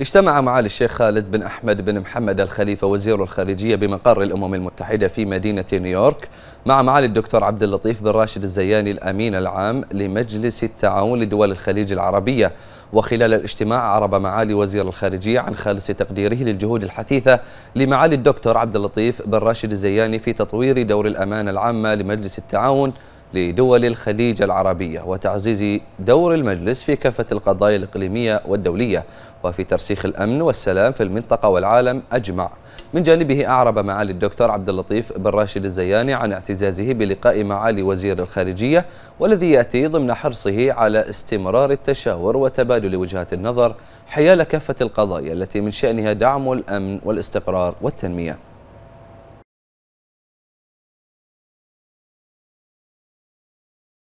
اجتمع معالي الشيخ خالد بن أحمد بن محمد الخليفة وزير الخارجية بمقر الأمم المتحدة في مدينة نيويورك مع معالي الدكتور عبد اللطيف بن راشد الزياني الأمين العام لمجلس التعاون لدول الخليج العربية وخلال الاجتماع عرب معالي وزير الخارجية عن خالص تقديره للجهود الحثيثة لمعالي الدكتور عبد اللطيف بن راشد الزياني في تطوير دور الأمانة العامة لمجلس التعاون لدول الخليج العربية وتعزيز دور المجلس في كافة القضايا الإقليمية والدولية وفي ترسيخ الأمن والسلام في المنطقة والعالم أجمع من جانبه أعرب معالي الدكتور عبد اللطيف بن راشد الزياني عن اعتزازه بلقاء معالي وزير الخارجية والذي يأتي ضمن حرصه على استمرار التشاور وتبادل وجهات النظر حيال كافة القضايا التي من شأنها دعم الأمن والاستقرار والتنمية